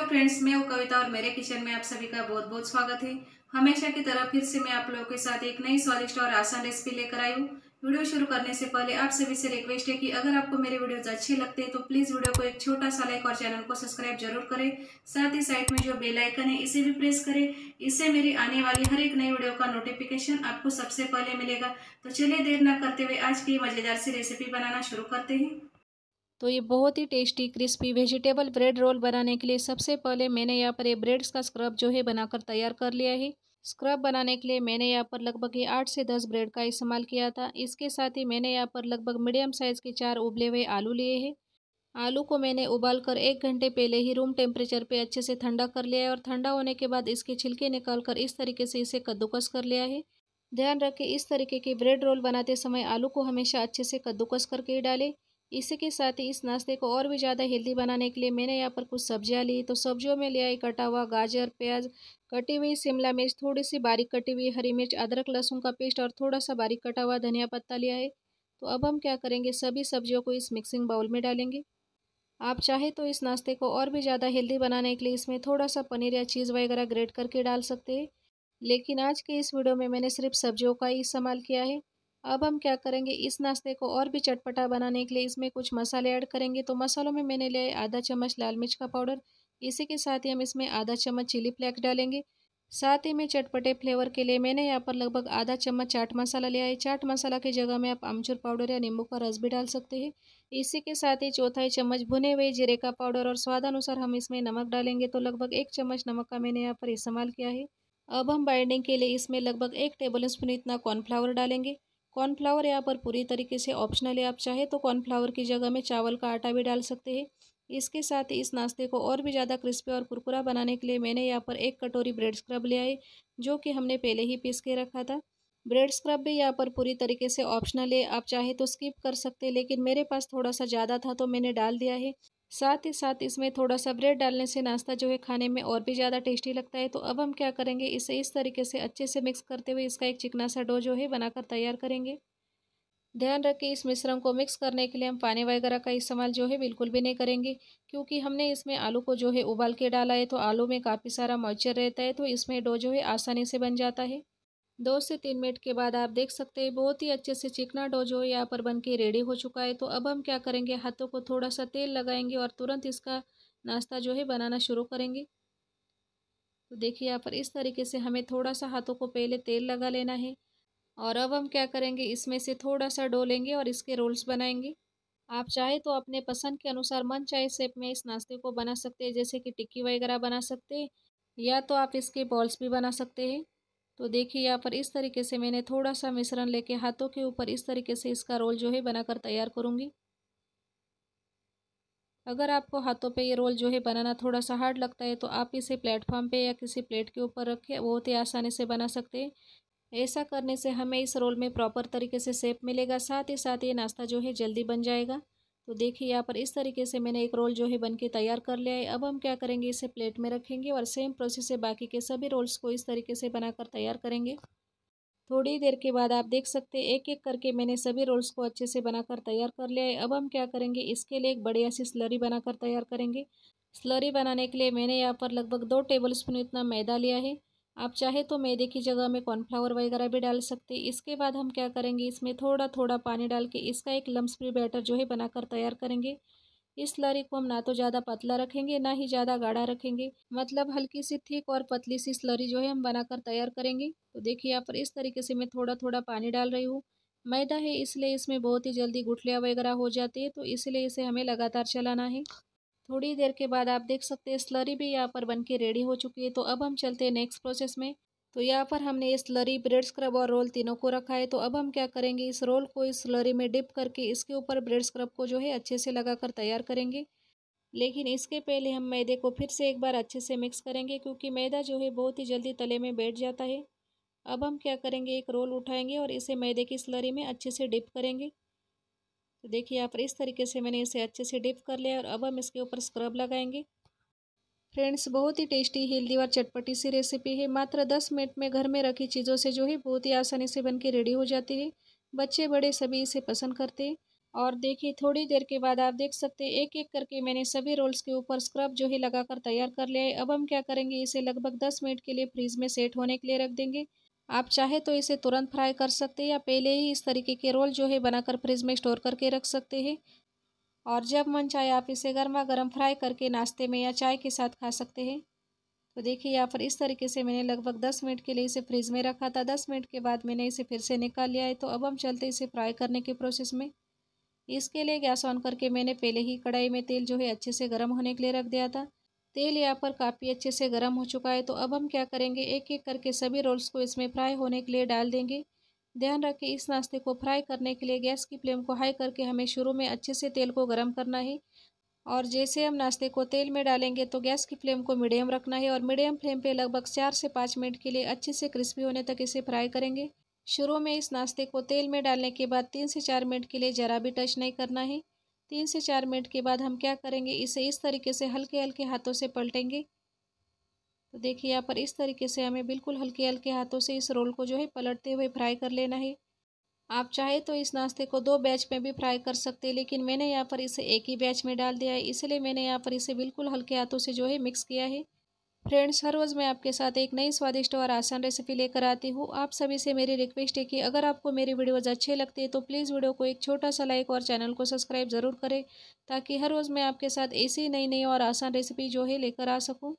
hello friends मैं हूँ कविता और मेरे किचन में आप सभी का बहुत बहुत स्वागत है हमेशा की तरह फिर से मैं आप लोगों के साथ एक नई स्वादिष्ट और आसान रेसिपी लेकर आई हूँ वीडियो शुरू करने से पहले आप सभी से रिक्वेस्ट है कि अगर आपको मेरे वीडियोस अच्छे लगते हैं तो प्लीज़ वीडियो को एक छोटा सा लाइक और चैनल को सब्सक्राइब जरूर करें साथ ही साइड में जो बेल आइकन है इसे भी प्रेस करें इससे मेरी आने वाली हर एक नई वीडियो का नोटिफिकेशन आपको सबसे पहले मिलेगा तो चलिए देर न करते हुए आज की मज़ेदार सी रेसिपी बनाना शुरू करते हैं तो ये बहुत ही tasty crispy vegetable bread roll बनाने के लिए सबसे पहले मैंने यहाँ पर ये ब्रेड्स का स्क्रब जो है बनाकर तैयार कर लिया है स्क्रब बनाने के लिए मैंने यहाँ पर लगभग ये आठ से दस ब्रेड का इस्तेमाल किया था इसके साथ ही मैंने यहाँ पर लगभग मीडियम साइज़ के चार उबले हुए आलू लिए हैं आलू को मैंने उबाल कर एक घंटे पहले ही रूम टेम्परेचर पे अच्छे से ठंडा कर लिया है और ठंडा होने के बाद इसके छिलके निकाल कर इस तरीके से इसे कद्दूकस कर लिया है ध्यान रखें इस तरीके के ब्रेड रोल बनाते समय आलू को हमेशा अच्छे से कद्दूकस करके ही डालें इसी के साथ ही इस नाश्ते को और भी ज़्यादा हेल्दी बनाने के लिए मैंने यहाँ पर कुछ सब्जियाँ ली तो सब्जियों में लिया कटा हुआ गाजर प्याज कटी हुई शिमला मिर्च थोड़ी सी बारीक कटी हुई हरी मिर्च अदरक लहसुन का पेस्ट और थोड़ा सा बारीक कटा हुआ धनिया पत्ता लिया है तो अब हम क्या करेंगे सभी सब्जियों को इस मिक्सिंग बाउल में डालेंगे आप चाहे तो इस नाश्ते को और भी ज़्यादा हेल्दी बनाने के लिए इसमें थोड़ा सा पनीर या चीज़ वगैरह ग्रेट करके डाल सकते हैं लेकिन आज के इस वीडियो में मैंने सिर्फ सब्जियों का ही इस्तेमाल किया है अब हम क्या करेंगे इस नाश्ते को और भी चटपटा बनाने के लिए इसमें कुछ मसाले ऐड करेंगे तो मसालों में मैंने लिया आधा चम्मच लाल मिर्च का पाउडर इसी के साथ ही हम इसमें आधा चम्मच चिली फ्लेक्स डालेंगे साथ ही में चटपटे फ्लेवर के लिए मैंने यहाँ पर लगभग आधा चम्मच चाट मसाला लिया है चाट मसाला की जगह में आप अमचूर पाउडर या नींबू का रस भी डाल सकते हैं इसी के साथ ही चौथाई चम्मच भुने हुए जीरे का पाउडर और स्वादानुसार हम इसमें नमक डालेंगे तो लगभग एक चम्मच नमक का मैंने यहाँ पर इस्तेमाल किया है अब हम बाइंडिंग के लिए इसमें लगभग एक टेबल स्पून इतना कॉर्नफ्लावर डालेंगे कॉर्नफ्लावर यहाँ पर पूरी तरीके से ऑप्शनल है आप चाहे तो कॉर्नफ्लावर की जगह में चावल का आटा भी डाल सकते हैं इसके साथ ही इस नाश्ते को और भी ज़्यादा क्रिस्पी और कुरकुरा बनाने के लिए मैंने यहाँ पर एक कटोरी ब्रेड स्क्रब लिया है जो कि हमने पहले ही पीस के रखा था ब्रेड स्क्रब भी यहाँ पर पूरी तरीके से ऑप्शनल है आप चाहे तो स्किप कर सकते हैं लेकिन मेरे पास थोड़ा सा ज़्यादा था तो मैंने डाल दिया है साथ ही साथ इसमें थोड़ा सा ब्रेड डालने से नाश्ता जो है खाने में और भी ज़्यादा टेस्टी लगता है तो अब हम क्या करेंगे इसे इस तरीके से अच्छे से मिक्स करते हुए इसका एक चिकना सा डो जो है बनाकर तैयार करेंगे ध्यान रखें इस मिश्रण को मिक्स करने के लिए हम पानी वगैरह का इस्तेमाल जो है बिल्कुल भी नहीं करेंगे क्योंकि हमने इसमें आलू को जो है उबाल के डाला है तो आलू में काफ़ी सारा मॉइस्चर रहता है तो इसमें डो जो है आसानी से बन जाता है दो से तीन मिनट के बाद आप देख सकते हैं बहुत ही अच्छे से चिकना डो जो यहाँ पर बन के रेडी हो चुका है तो अब हम क्या करेंगे हाथों को थोड़ा सा तेल लगाएंगे और तुरंत इसका नाश्ता जो है बनाना शुरू करेंगे तो देखिए यहाँ पर इस तरीके से हमें थोड़ा सा हाथों को पहले तेल लगा लेना है और अब हम क्या करेंगे इसमें से थोड़ा सा डो लेंगे और इसके रोल्स बनाएंगे आप चाहे तो अपने पसंद के अनुसार मन चाहे सेप में इस नाश्ते को बना सकते हैं जैसे कि टिक्की वगैरह बना सकते हैं या तो आप इसके बॉल्स भी बना सकते हैं तो देखिए यहाँ पर इस तरीके से मैंने थोड़ा सा मिश्रण लेके हाथों के ऊपर इस तरीके से इसका रोल जो है बनाकर तैयार करूँगी अगर आपको हाथों पे ये रोल जो है बनाना थोड़ा सा हार्ड लगता है तो आप इसे प्लेटफॉर्म पे या किसी प्लेट के ऊपर रखें बहुत ही आसानी से बना सकते हैं ऐसा करने से हमें इस रोल में प्रॉपर तरीके से सेप मिलेगा साथ ही साथ ये नाश्ता जो है जल्दी बन जाएगा तो देखिए यहाँ पर इस तरीके से मैंने एक रोल जो है बन के तैयार कर लिया है अब हम क्या करेंगे इसे प्लेट में रखेंगे और सेम प्रोसेस से बाकी के सभी रोल्स को इस तरीके से बनाकर तैयार करेंगे थोड़ी देर के बाद आप देख सकते हैं एक एक करके मैंने सभी रोल्स को अच्छे से बनाकर तैयार कर लिया है अब हम क्या करेंगे इसके लिए एक बढ़िया सी स्लरी बनाकर तैयार करेंगे स्लरी बनाने के लिए मैंने यहाँ पर लगभग दो टेबल स्पून इतना मैदा लिया है आप चाहे तो मैदे की जगह में कॉर्नफ्लावर वगैरह भी डाल सकते इसके बाद हम क्या करेंगे इसमें थोड़ा थोड़ा पानी डाल के इसका एक लम्स फ्री बैटर जो है बनाकर तैयार करेंगे इस लरी को हम ना तो ज़्यादा पतला रखेंगे ना ही ज़्यादा गाढ़ा रखेंगे मतलब हल्की सी थिक और पतली सी स्लरी जो है हम बनाकर तैयार करेंगे तो देखिए यहाँ पर इस तरीके से मैं थोड़ा थोड़ा पानी डाल रही हूँ मैदा है इसलिए इसमें बहुत ही जल्दी गुठलियाँ वगैरह हो जाती है तो इसलिए इसे हमें लगातार चलाना है थोड़ी देर के बाद आप देख सकते हैं स्लरी भी यहाँ पर बन के रेडी हो चुकी है तो अब हम चलते हैं नेक्स्ट प्रोसेस में तो यहाँ पर हमने ये स्लरी ब्रेड स्क्रब और रोल तीनों को रखा है तो अब हम क्या करेंगे इस रोल को इस स्लरी में डिप करके इसके ऊपर ब्रेड स्क्रब को जो है अच्छे से लगाकर तैयार करेंगे लेकिन इसके पहले हम मैदे को फिर से एक बार अच्छे से मिक्स करेंगे क्योंकि मैदा जो है बहुत ही जल्दी तले में बैठ जाता है अब हम क्या करेंगे एक रोल उठाएंगे और इसे मैदे की स्लरी में अच्छे से डिप करेंगे तो देखिए यहाँ पर इस तरीके से मैंने इसे अच्छे से डिप कर लिया और अब हम इसके ऊपर स्क्रब लगाएंगे फ्रेंड्स बहुत ही टेस्टी हेल्दी और चटपटी सी रेसिपी है मात्र दस मिनट में घर में रखी चीज़ों से जो है बहुत ही आसानी से बन रेडी हो जाती है बच्चे बड़े सभी इसे पसंद करते हैं और देखिए थोड़ी देर के बाद आप देख सकते हैं एक एक करके मैंने सभी रोल्स के ऊपर स्क्रब जो है लगाकर तैयार कर लिया है अब हम क्या करेंगे इसे लगभग दस मिनट के लिए फ्रीज में सेट होने के लिए रख देंगे आप चाहे तो इसे तुरंत फ्राई कर सकते हैं या पहले ही इस तरीके के रोल जो है बनाकर फ्रिज में स्टोर करके रख सकते हैं और जब मन चाहे आप इसे गर्मा गर्म फ्राई करके नाश्ते में या चाय के साथ खा सकते हैं तो देखिए यहाँ पर इस तरीके से मैंने लगभग दस मिनट के लिए इसे फ्रिज में रखा था दस मिनट के बाद मैंने इसे फिर से निकाल लिया है तो अब हम चलते इसे फ्राई करने के प्रोसेस में इसके लिए गैस ऑन करके मैंने पहले ही कढ़ाई में तेल जो है अच्छे से गर्म होने के लिए रख दिया था तेल यहाँ पर काफ़ी अच्छे से गर्म हो चुका है तो अब हम क्या करेंगे एक एक करके सभी रोल्स को इसमें फ्राई होने के लिए डाल देंगे ध्यान रखें इस नाश्ते को फ्राई करने के लिए गैस की फ्लेम को हाई करके हमें शुरू में अच्छे से तेल को गर्म करना है और जैसे हम नाश्ते को तेल में डालेंगे तो गैस की फ्लेम को मीडियम रखना है और मीडियम फ्लेम पे लगभग चार से पाँच मिनट के लिए अच्छे से क्रिस्पी होने तक इसे फ्राई करेंगे शुरू में इस नाश्ते को तेल में डालने के बाद तीन से चार मिनट के लिए ज़रा भी टच नहीं करना है तीन से चार मिनट के बाद हम क्या करेंगे इसे इस तरीके से हल्के हल्के हाथों से पलटेंगे तो देखिए यहाँ पर इस तरीके से हमें बिल्कुल हल्के हल्के हाथों से इस रोल को जो है पलटते हुए फ्राई कर लेना है आप चाहे तो इस नाश्ते को दो बैच में भी फ्राई कर सकते हैं लेकिन मैंने यहाँ पर इसे एक ही बैच में डाल दिया है इसलिए मैंने यहाँ पर इसे बिल्कुल हल्के हाथों से जो है मिक्स किया है फ्रेंड्स हर रोज़ मैं आपके साथ एक नई स्वादिष्ट और आसान रेसिपी लेकर आती हूँ आप सभी से मेरी रिक्वेस्ट है कि अगर आपको मेरी वीडियोज़ अच्छे लगते हैं तो प्लीज़ वीडियो को एक छोटा सा लाइक और चैनल को सब्सक्राइब ज़रूर करें ताकि हर रोज़ मैं आपके साथ ऐसी नई नई और आसान रेसिपी जो है लेकर आ सकूँ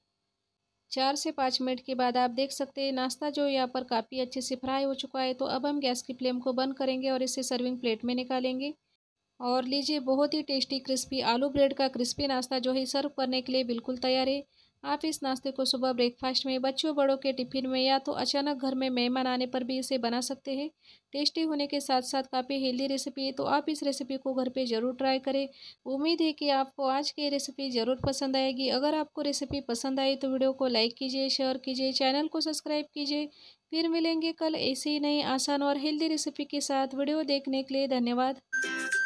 चार से पाँच मिनट के बाद आप देख सकते हैं नाश्ता जो यहाँ पर काफ़ी अच्छे से फ्राई हो चुका है तो अब हम गैस की फ्लेम को बंद करेंगे और इसे सर्विंग प्लेट में निकालेंगे और लीजिए बहुत ही टेस्टी क्रिस्पी आलू ब्रेड का क्रिस्पी नाश्ता जो है सर्व करने के लिए बिल्कुल तैयार है आप इस नाश्ते को सुबह ब्रेकफास्ट में बच्चों बड़ों के टिफिन में या तो अचानक घर में मेहमान आने पर भी इसे बना सकते हैं टेस्टी होने के साथ साथ काफ़ी हेल्दी रेसिपी है तो आप इस रेसिपी को घर पे ज़रूर ट्राई करें उम्मीद है कि आपको आज की रेसिपी ज़रूर पसंद आएगी अगर आपको रेसिपी पसंद आई तो वीडियो को लाइक कीजिए शेयर कीजिए चैनल को सब्सक्राइब कीजिए फिर मिलेंगे कल ऐसी ही नई आसान और हेल्दी रेसिपी के साथ वीडियो देखने के लिए धन्यवाद